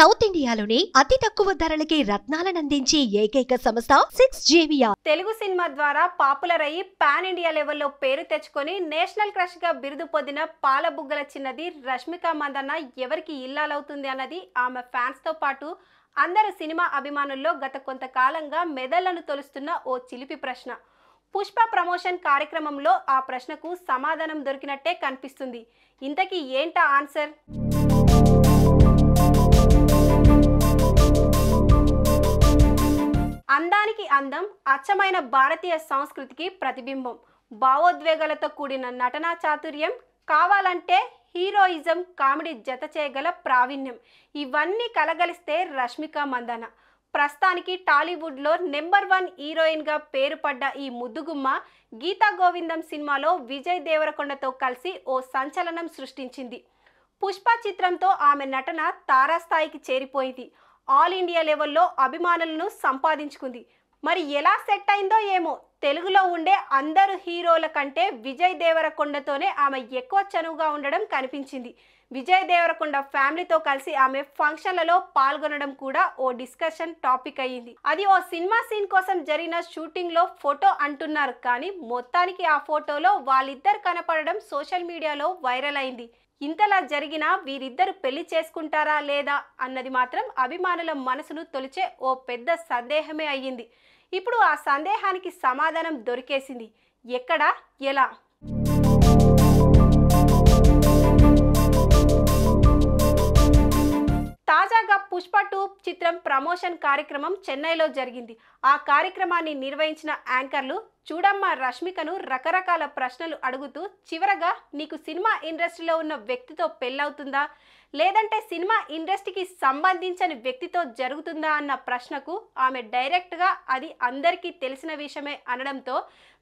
south ఇండియాలోని అతి తక్కువ ధరలకి రత్నాలను అందించే ఏకైక సంస్థ సిక్స్ జేవియా తెలుగు సినిమా ద్వారా పాపులర్ అయ్యి పాన్ ఇండియా లెవెల్లో పేరు తెచ్చుకొని నేషనల్ క్రష్ గా బిరుదు పొందిన పాలబుగ్గల చిన్నది రష్మిక మందన్న ఎవరికి ఇల్లాలవుతుంది అన్నది ఆమె ఫ్యాన్స్ తో పాటు అందరు సినిమా అభిమానుల్లో గత కొంతకాలంగా మెదళ్లను తొలుస్తున్న ఓ చిలిపి ప్రశ్న పుష్ప ప్రమోషన్ కార్యక్రమంలో ఆ ప్రశ్నకు సమాధానం దొరికినట్టే కనిపిస్తుంది ఇంతకీ ఏంటా ఆన్సర్ అందం అచ్చమైన భారతీయ సంస్కృతికి ప్రతిబింబం భావోద్వేగాలతో కూడిన నటనా చాతుర్యం కావాలంటే హీరోయిజం కామెడీ జత చేయగల ప్రావీణ్యం ఇవన్నీ కలగలిస్తే రష్మిక మందన ప్రస్తుతానికి టాలీవుడ్లో నెంబర్ వన్ హీరోయిన్గా పేరు పడ్డ ఈ ముద్దుగుమ్మ గీతా గోవిందం సినిమాలో విజయ్ దేవరకొండతో కలిసి ఓ సంచలనం సృష్టించింది పుష్ప చిత్రంతో ఆమె నటన తారాస్థాయికి చేరిపోయింది ఆల్ ఇండియా లెవెల్లో అభిమానులను సంపాదించుకుంది మరి ఎలా సెట్ అయిందో ఏమో తెలుగులో ఉండే అందరు హీరోల కంటే విజయ్ దేవరకొండతోనే ఆమె ఎక్కువ చనువుగా ఉండడం కనిపించింది విజయ్ దేవరకొండ ఫ్యామిలీతో కలిసి ఆమె ఫంక్షన్లలో పాల్గొనడం కూడా ఓ డిస్కషన్ టాపిక్ అయ్యింది అది ఓ సినిమా సీన్ కోసం జరిగిన షూటింగ్లో ఫోటో అంటున్నారు కానీ మొత్తానికి ఆ ఫోటోలో వాళ్ళిద్దరు కనపడడం సోషల్ మీడియాలో వైరల్ అయింది ఇంతలా జరిగినా వీరిద్దరు పెళ్లి చేసుకుంటారా లేదా అన్నది మాత్రం అభిమానుల మనసును తొలిచే ఓ పెద్ద సందేహమే అయ్యింది ఇప్పుడు ఆ సందేహానికి సమాధానం దొరికేసింది ఎక్కడ ఎలా తాజాగా పుష్ప టూ చిత్రం ప్రమోషన్ కార్యక్రమం చెన్నైలో జరిగింది ఆ కార్యక్రమాన్ని నిర్వహించిన యాంకర్లు చూడమ్మా రష్మికను రకరకాల ప్రశ్నలు అడుగుతూ చివరగా నీకు సినిమా ఇండస్ట్రీలో ఉన్న వ్యక్తితో పెళ్ళవుతుందా లేదంటే సినిమా ఇండస్ట్రీకి సంబంధించని వ్యక్తితో జరుగుతుందా అన్న ప్రశ్నకు ఆమె డైరెక్ట్గా అది అందరికీ తెలిసిన విషయమే అనడంతో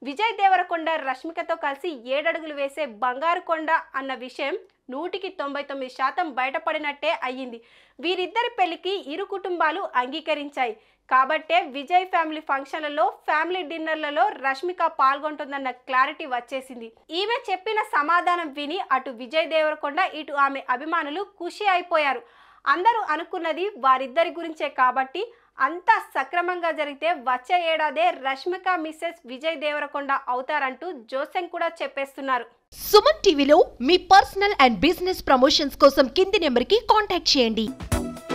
విజయ్ దేవరకొండ రష్మికతో కలిసి ఏడడుగులు వేసే బంగారు కొండ అన్న విషయం నూటికి తొంభై తొమ్మిది శాతం బయటపడినట్టే అయ్యింది వీరిద్దరి పెళ్లికి ఇరు కుటుంబాలు అంగీకరించాయి కాబట్టే విజయ్ ఫ్యామిలీ ఫంక్షన్లలో ఫ్యామిలీ డిన్నర్లలో రష్మిక పాల్గొంటుందన్న క్లారిటీ వచ్చేసింది ఈమె చెప్పిన సమాధానం విని అటు విజయ్ దేవరకొండ ఇటు ఆమె అభిమానులు ఖుషి అయిపోయారు అందరూ అనుకున్నది వారిద్దరి గురించే కాబట్టి అంతా సక్రమంగా జరిగితే వచ్చే ఏడాదే రష్మిక మిస్సెస్ విజయ్ దేవరకొండ అవుతారంటూ జోసెన్ కూడా చెప్పేస్తున్నారు సుమన్ టీవీలో మీ పర్సనల్ అండ్ బిజినెస్ ప్రమోషన్స్ కోసం కింది నెంబర్కి కాంటాక్ట్ చేయండి